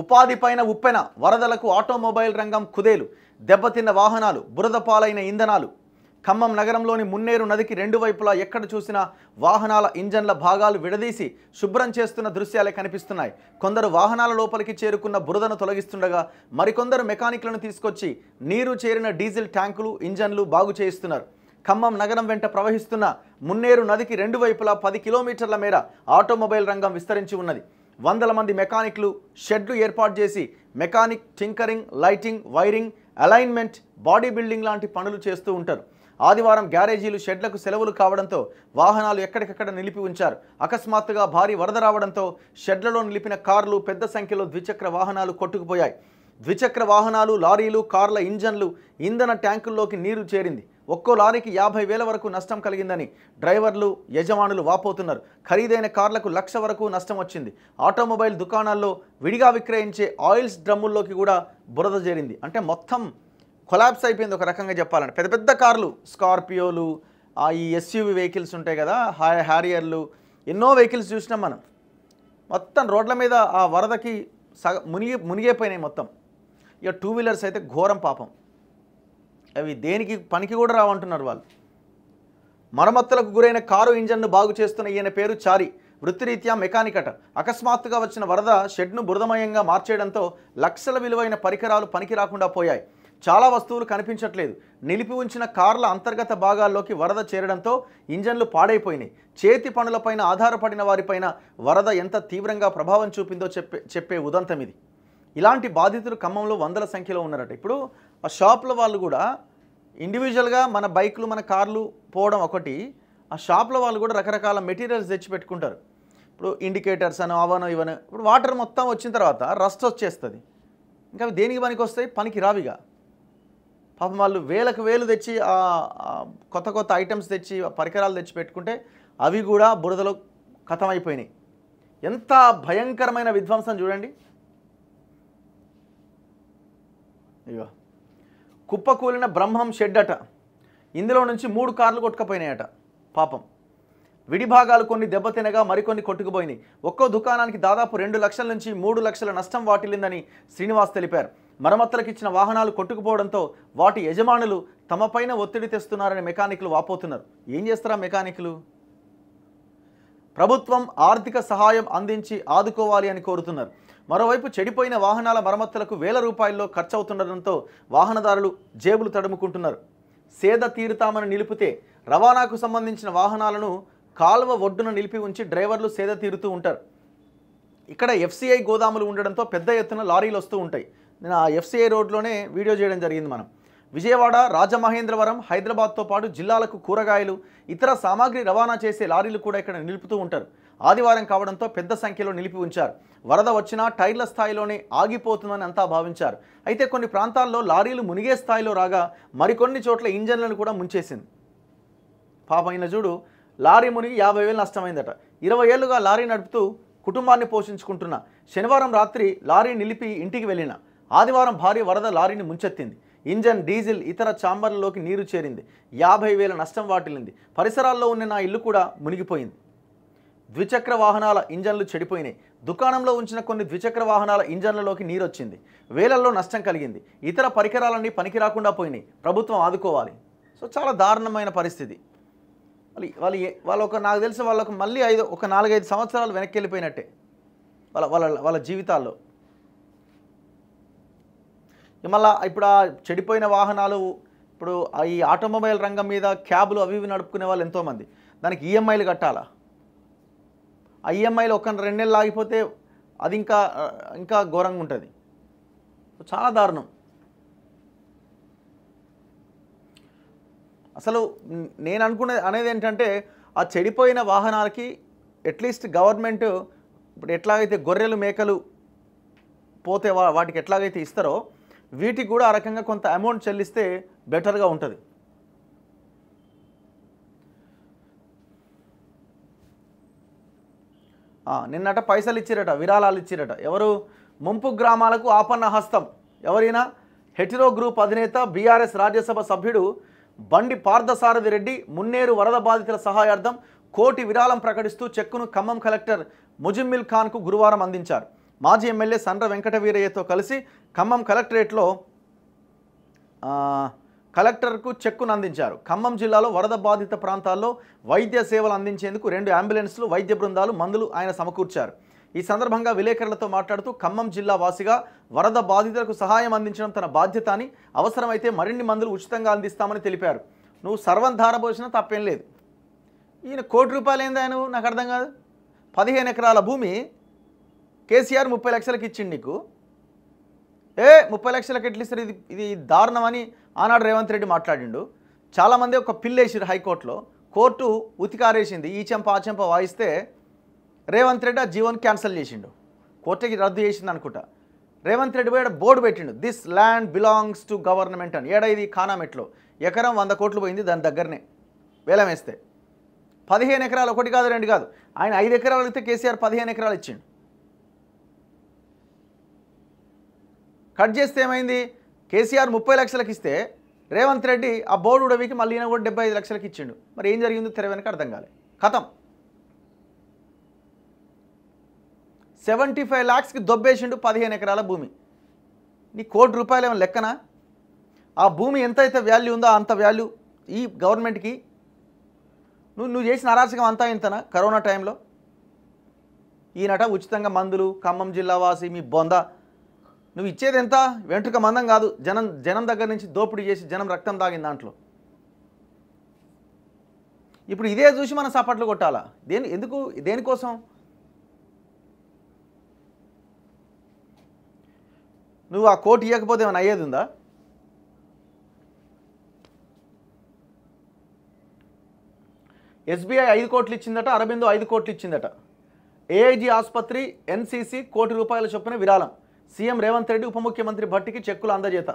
ఉపాధి పైన ఉప్పెన వరదలకు ఆటోమొబైల్ రంగం కుదేలు దెబ్బతిన్న వాహనాలు బురద పాలైన ఇంధనాలు ఖమ్మం నగరంలోని మున్నేరు నదికి రెండు వైపులా ఎక్కడ చూసినా వాహనాల ఇంజన్ల భాగాలు విడదీసి శుభ్రం చేస్తున్న దృశ్యాలే కనిపిస్తున్నాయి కొందరు వాహనాల లోపలికి చేరుకున్న బురదను తొలగిస్తుండగా మరికొందరు మెకానిక్లను తీసుకొచ్చి నీరు చేరిన డీజిల్ ట్యాంకులు ఇంజన్లు బాగు చేయిస్తున్నారు ఖమ్మం నగరం వెంట ప్రవహిస్తున్న మున్నేరు నదికి రెండు వైపులా పది కిలోమీటర్ల మేర ఆటోమొబైల్ రంగం విస్తరించి ఉన్నది వందల మంది మెకానిక్లు షెడ్లు ఏర్పాటు చేసి mechanic tinkering lighting wiring alignment body building లాంటి పనులు చేస్తూ ఉంటారు ఆదివారం గ్యారేజీలు షెడ్లకు సెలవులు కావడంతో వాహనాలు ఎక్కడికక్కడ నిలిపి ఉంచారు అకస్మాత్తుగా భారీ వరద రావడంతో షెడ్లలో నిలిపిన కార్లు పెద్ద సంఖ్యలో ద్విచక్ర వాహనాలు కొట్టుకుపోయాయి ద్విచక్ర వాహనాలు లారీలు కార్ల ఇంజన్లు ఇంధన ట్యాంకుల్లోకి నీరు చేరింది ఒక్కో లారీకి యాభై వేల వరకు నష్టం కలిగిందని డ్రైవర్లు యజమానులు వాపోతున్నారు ఖరీదైన కార్లకు లక్ష వరకు నష్టం వచ్చింది ఆటోమొబైల్ దుకాణాల్లో విడిగా విక్రయించే ఆయిల్స్ డ్రమ్ముల్లోకి కూడా బురద చేరింది అంటే మొత్తం కొలాబ్స్ అయిపోయింది ఒక రకంగా చెప్పాలంటే పెద్ద పెద్ద కార్లు స్కార్పియోలు ఈ ఎస్యూవి వెహికల్స్ ఉంటాయి కదా హాయ్ హ్యారియర్లు ఎన్నో వెహికల్స్ చూసినాం మనం మొత్తం రోడ్ల మీద ఆ వరదకి సగ మునిగి మునిగిపోయినాయి మొత్తం ఇక టూ వీలర్స్ అయితే ఘోరం పాపం అవి దేనికి పనికి కూడా రావంటున్నారు వాళ్ళు మరమత్తులకు గురైన కారు ఇంజన్ను బాగు చేస్తున్న ఈయన పేరు చారి వృత్తిరీత్యా మెకానిక్ అట అకస్మాత్తుగా వచ్చిన వరద షెడ్ను బురదమయంగా మార్చేయడంతో లక్షల విలువైన పరికరాలు పనికి రాకుండా పోయాయి చాలా వస్తువులు కనిపించట్లేదు నిలిపి ఉంచిన కార్ల అంతర్గత భాగాల్లోకి వరద చేరడంతో ఇంజన్లు పాడైపోయినాయి చేతి పనులపైన ఆధారపడిన వారిపైన వరద ఎంత తీవ్రంగా ప్రభావం చూపిందో చెప్పే చెప్పే ఉదంతం ఇది ఇలాంటి బాధితులు ఖమ్మంలో వందల సంఖ్యలో ఉన్నారట ఇప్పుడు ఆ షాపుల వాళ్ళు కూడా ఇండివిజువల్గా మన బైక్లు మన కార్లు పోవడం ఒకటి ఆ షాపుల వాళ్ళు కూడా రకరకాల మెటీరియల్స్ తెచ్చి పెట్టుకుంటారు ఇప్పుడు ఇండికేటర్స్ అని అవనో ఇవనో ఇప్పుడు వాటర్ మొత్తం వచ్చిన తర్వాత రస్ట్ వచ్చేస్తుంది ఇంకా దేనికి పనికి వస్తాయి పనికి రావిగా పాపం వాళ్ళు వేలకు వేలు తెచ్చి కొత్త కొత్త ఐటమ్స్ తెచ్చి పరికరాలు తెచ్చి పెట్టుకుంటే అవి కూడా బురదలో కథమైపోయినాయి ఎంత భయంకరమైన విధ్వంసం చూడండి ఇగో కుప్పకూలిన బ్రహ్మం షెడ్ అట ఇందులో నుంచి మూడు కార్లు కొట్టుకపోయినాయట పాపం విడిభాగాలు కొన్ని దెబ్బతినగా మరికొన్ని కొట్టుకుపోయినాయి ఒక్కో దుకాణానికి దాదాపు రెండు లక్షల నుంచి మూడు లక్షల నష్టం వాటిల్లిందని శ్రీనివాస్ తెలిపారు ఇచ్చిన వాహనాలు కొట్టుకుపోవడంతో వాటి యజమానులు తమపైన ఒత్తిడి తెస్తున్నారని మెకానిక్లు వాపోతున్నారు ఏం చేస్తారా మెకానిక్లు ప్రభుత్వం ఆర్థిక సహాయం అందించి ఆదుకోవాలి అని కోరుతున్నారు మరోవైపు చెడిపోయిన వాహనాల మరమ్మతులకు వేల రూపాయల్లో ఖర్చవుతుండటంతో వాహనదారులు జేబులు తడుముకుంటున్నారు సేద తీరుతామని నిలిపితే రవాణాకు సంబంధించిన వాహనాలను కాలువ ఒడ్డున నిలిపి ఉంచి డ్రైవర్లు సేద తీరుతూ ఉంటారు ఇక్కడ ఎఫ్సిఐ గోదాములు ఉండడంతో పెద్ద ఎత్తున లారీలు వస్తూ ఉంటాయి నేను ఆ ఎఫ్సిఐ రోడ్లోనే వీడియో చేయడం జరిగింది మనం విజయవాడ రాజమహేంద్రవరం హైదరాబాద్తో పాటు జిల్లాలకు కూరగాయలు ఇతర సామాగ్రి రవాణా చేసే లారీలు కూడా ఇక్కడ నిలుపుతూ ఉంటారు ఆదివారం కావడంతో పెద్ద సంఖ్యలో నిలిపి ఉంచారు వరద వచ్చినా టైర్ల స్థాయిలోనే ఆగిపోతుందని అంతా భావించారు అయితే కొన్ని ప్రాంతాల్లో లారీలు మునిగే స్థాయిలో రాగా మరికొన్ని చోట్ల ఇంజన్లను కూడా ముంచేసింది పాపైన చూడు లారీ మునిగి యాభై వేలు నష్టమైందట ఇరవై ఏళ్ళుగా లారీ నడుపుతూ కుటుంబాన్ని పోషించుకుంటున్న శనివారం రాత్రి లారీ నిలిపి ఇంటికి వెళ్ళిన ఆదివారం భారీ వరద లారీని ముంచెత్తింది ఇంజన్ డీజిల్ ఇతర చాంబర్లలోకి నీరు చేరింది యాభై వేల నష్టం వాటిల్లింది పరిసరాల్లో ఉన్న నా ఇల్లు కూడా మునిగిపోయింది ద్విచక్ర వాహనాల ఇంజన్లు చెడిపోయినాయి దుకాణంలో ఉంచిన కొన్ని ద్విచక్ర వాహనాల ఇంజన్లలోకి నీరు వచ్చింది వేలల్లో నష్టం కలిగింది ఇతర పరికరాలన్నీ పనికి రాకుండా పోయినాయి ప్రభుత్వం ఆదుకోవాలి సో చాలా దారుణమైన పరిస్థితి మళ్ళీ వాళ్ళు వాళ్ళు ఒక నాకు తెలిసి వాళ్ళకు మళ్ళీ ఐదు ఒక నాలుగైదు సంవత్సరాలు వెనక్కి వెళ్ళిపోయినట్టే వాళ్ళ వాళ్ళ వాళ్ళ జీవితాల్లో మళ్ళా ఇప్పుడు ఆ చెడిపోయిన వాహనాలు ఇప్పుడు ఈ ఆటోమొబైల్ రంగం మీద క్యాబ్లు అవి ఇవి నడుపుకునే వాళ్ళు ఎంతోమంది దానికి ఈఎంఐలు కట్టాలా ఐఎంఐలో ఒక రెండు నెలలు ఆగిపోతే అది ఇంకా ఇంకా ఘోరంగా ఉంటుంది చాలా దారుణం అసలు నేను అనుకునే అనేది ఏంటంటే ఆ చెడిపోయిన వాహనాలకి అట్లీస్ట్ గవర్నమెంట్ ఇప్పుడు ఎట్లాగైతే గొర్రెలు మేకలు పోతే వాటికి ఎట్లాగైతే ఇస్తారో వీటికి కూడా ఆ రకంగా కొంత అమౌంట్ చెల్లిస్తే బెటర్గా ఉంటుంది నిన్నట పైసలు ఇచ్చిరట విరాళాలు ఇచ్చిరట ఎవరు ముంపు గ్రామాలకు ఆపన్న హస్తం ఎవరైనా హెటిరో గ్రూప్ అధినేత బీఆర్ఎస్ రాజ్యసభ సభ్యుడు బండి పార్థసారథి రెడ్డి మున్నేరు వరద బాధితుల సహాయార్థం కోటి విరాళం ప్రకటిస్తూ చెక్కును ఖమ్మం కలెక్టర్ ముజిమ్మిల్ ఖాన్కు గురువారం అందించారు మాజీ ఎమ్మెల్యే సండ్ర వెంకటవీరయ్యతో కలిసి ఖమ్మం కలెక్టరేట్లో కలెక్టర్కు చెక్కును అందించారు ఖమ్మం జిల్లాలో వరద బాధిత ప్రాంతాల్లో వైద్య సేవలు అందించేందుకు రెండు అంబులెన్స్లు వైద్య బృందాలు మందులు ఆయన సమకూర్చారు ఈ సందర్భంగా విలేకరులతో మాట్లాడుతూ ఖమ్మం జిల్లా వాసిగా వరద బాధితులకు సహాయం అందించడం తన బాధ్యత అని అవసరమైతే మరిన్ని మందులు ఉచితంగా అందిస్తామని తెలిపారు నువ్వు సర్వం ధారబోసినా తప్పేం లేదు ఈయన కోటి రూపాయలు ఏందా నువ్వు నాకు అర్థం కాదు పదిహేను ఎకరాల భూమి కేసీఆర్ ముప్పై లక్షలకు ఇచ్చిండు నీకు ఏ ముప్పై లక్షలకు ఎట్లు ఇస్తారు ఇది ఇది దారుణమని ఆనాడు రేవంత్ రెడ్డి మాట్లాడిండు చాలామంది ఒక పిల్లేసిరు హైకోర్టులో కోర్టు ఉతికారేసింది ఈ చెంప ఆ చెంప వాయిస్తే రేవంత్ రెడ్డి ఆ జీవన్ క్యాన్సిల్ చేసిండు కోర్టుకి రద్దు చేసింది అనుకుంటా రేవంత్ రెడ్డి పోయి బోర్డు పెట్టిండు this land belongs to government అని ఏడా ఇది ఖానామెట్లో ఎకరం వంద కోట్లు పోయింది దాని దగ్గరనే వేలం వేస్తే పదిహేను ఎకరాలు ఒకటి కాదు రెండు కాదు ఆయన ఐదు ఎకరాలు అయితే కేసీఆర్ పదిహేను ఎకరాలు ఇచ్చిండు కట్ చేస్తే ఏమైంది కేసీఆర్ ముప్పై లక్షలకు ఇస్తే రేవంత్ రెడ్డి ఆ బోర్డు ఉడవికి మళ్ళీ కూడా డెబ్బై ఐదు లక్షలకు ఇచ్చిండు మరి ఏం జరిగిందో తెర వెనక అర్థం కాలే కథం సెవెంటీ ఫైవ్ ల్యాక్స్కి దొబ్బేసిండు పదిహేను ఎకరాల భూమి నీ కోటి రూపాయలు ఏమైనా లెక్కనా ఆ భూమి ఎంతైతే వాల్యూ ఉందో అంత వాల్యూ ఈ గవర్నమెంట్కి నువ్వు నువ్వు చేసిన అరాచకం అంతా ఇంతనా కరోనా టైంలో ఈయనట ఉచితంగా మందులు ఖమ్మం జిల్లా వాసి మీ బొంద నువ్వు ఇచ్చేది ఎంత వెంట్రుక మందం కాదు జనం జనం దగ్గర నుంచి దోపిడీ చేసి జనం రక్తం తాగింది దాంట్లో ఇప్పుడు ఇదే చూసి మనం సపట్లు కొట్టాలా దేని ఎందుకు దేనికోసం నువ్వు ఆ కోట్ ఇవ్వకపోతే ఏమైనా అయ్యేది ఉందా ఎస్బీఐ ఐదు కోట్లు ఇచ్చిందట అరబిందో ఐదు కోట్లు ఇచ్చిందట ఏఐజీ ఆసుపత్రి ఎన్సీసీ కోటి రూపాయల చొప్పున విరాళం సీఎం రేవంత్ రెడ్డి ఉప ముఖ్యమంత్రి భట్టికి చెక్కులు అందజేత